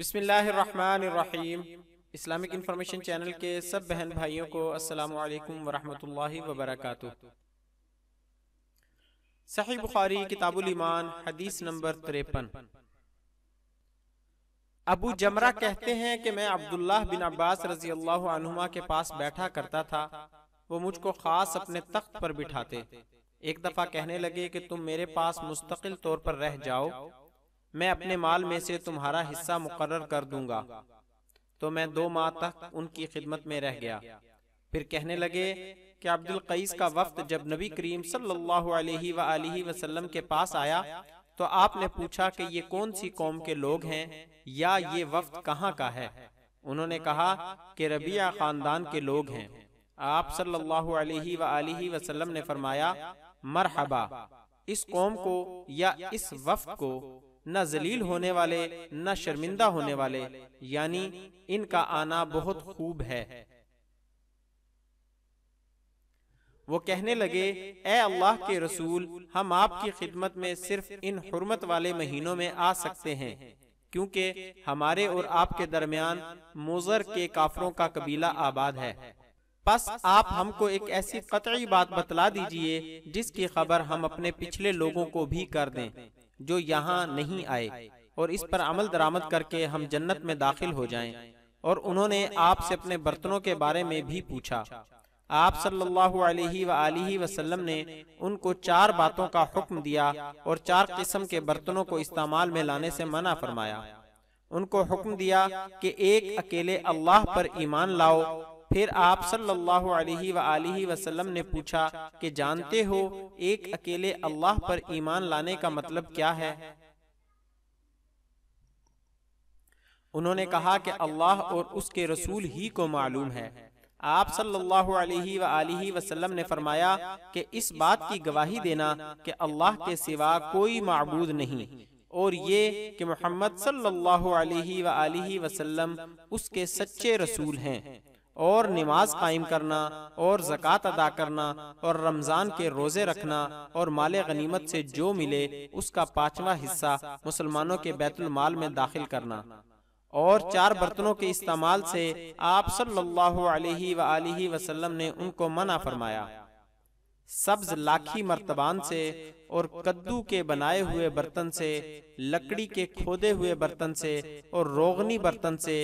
بسم اللہ الرحمن الرحیم اسلامک انفارمیشن چینل کے سب بہن بھائیوں کو السلام علیکم ورحمۃ اللہ وبرکاتہ صحیح بخاری کتاب حدیث نمبر ابو جمرہ کہتے ہیں کہ میں عبداللہ بن عباس رضی اللہ عنہما کے پاس بیٹھا کرتا تھا وہ مجھ کو خاص اپنے تخت پر بٹھاتے ایک دفعہ کہنے لگے کہ تم میرے پاس مستقل طور پر رہ جاؤ میں اپنے مال میں سے تمہارا حصہ مقرر کر دوں گا تو میں دو ماہ تک ان کی خدمت میں رہ گیا پھر کہنے لگے کہ کہ عبد القیس کا وقت جب نبی کریم صلی اللہ علیہ وآلہ وسلم کے کے پاس آیا تو آپ نے پوچھا یہ کون سی قوم لوگ ہیں یا یہ وقت کہاں کا ہے انہوں نے کہا کہ ربیہ خاندان کے لوگ ہیں آپ صلی اللہ علیہ وآلہ وسلم نے فرمایا مرحبا اس قوم کو یا اس وقت کو نہ زلیل ہونے والے نہ شرمندہ ہونے والے یعنی ان کا آنا بہت خوب ہے وہ کہنے لگے اے اللہ کے رسول ہم آپ کی خدمت میں صرف ان حرمت والے مہینوں میں آ سکتے ہیں کیونکہ ہمارے اور آپ کے درمیان موزر کے کافروں کا قبیلہ آباد ہے پس آپ ہم کو ایک ایسی قطعی بات بتلا دیجئے جس کی خبر ہم اپنے پچھلے لوگوں کو بھی کر دیں جو یہاں نہیں آئے اور اس پر عمل درآمد کر کے ہم جنت میں داخل ہو جائیں اور انہوں نے آپ سے اپنے برتنوں کے بارے میں بھی پوچھا آپ صلی اللہ علیہ وسلم نے ان کو چار باتوں کا حکم دیا اور چار قسم کے برتنوں کو استعمال میں لانے سے منع فرمایا ان کو حکم دیا کہ ایک اکیلے اللہ پر ایمان لاؤ پھر آپ صلی اللہ علیہ وآلہ وسلم نے پوچھا کہ جانتے ہو ایک اکیلے اللہ پر ایمان لانے کا مطلب کیا ہے انہوں نے کہا کہ اللہ اور اس کے رسول ہی کو معلوم ہے آپ صلی اللہ علیہ وآلہ وسلم نے فرمایا کہ اس بات کی گواہی دینا کہ اللہ کے سوا کوئی معبود نہیں اور یہ کہ محمد صلی اللہ علیہ وآلہ وسلم اس کے سچے رسول ہیں اور نماز قائم کرنا اور زکوٰۃ ادا کرنا اور رمضان کے روزے رکھنا اور مال غنیمت سے جو ملے اس کا پانچواں حصہ مسلمانوں کے بیت المال میں داخل کرنا اور چار برتنوں کے استعمال سے آپ صلی اللہ علیہ وآلہ وسلم نے ان کو منع فرمایا سبز لاکھی مرتبان سے اور کدو کے بنائے ہوئے برتن سے لکڑی کے کھودے ہوئے برتن سے اور روغنی برتن سے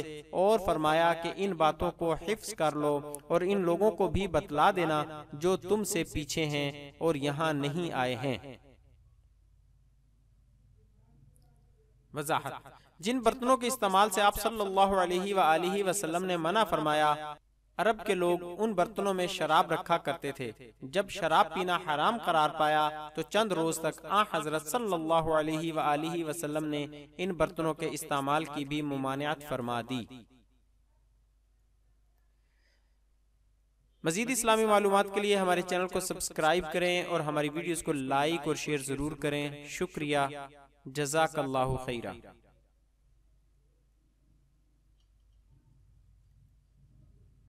اور فرمایا کہ ان باتوں کو حفظ کر لو اور ان لوگوں کو بھی بتلا دینا جو تم سے پیچھے ہیں اور یہاں نہیں آئے ہیں وضاحت جن برتنوں کے استعمال سے آپ صلی اللہ علیہ وآلہ وسلم نے منع فرمایا عرب کے لوگ ان برتنوں میں شراب رکھا کرتے تھے جب شراب پینا حرام قرار پایا تو چند روز تک آ حضرت صلی اللہ علیہ وآلہ وسلم نے ان برتنوں کے استعمال کی بھی ممانعت فرما دی مزید اسلامی معلومات کے لیے ہمارے چینل کو سبسکرائب کریں اور ہماری ویڈیوز کو لائک اور شیئر ضرور کریں شکریہ جزاک اللہ خیرہ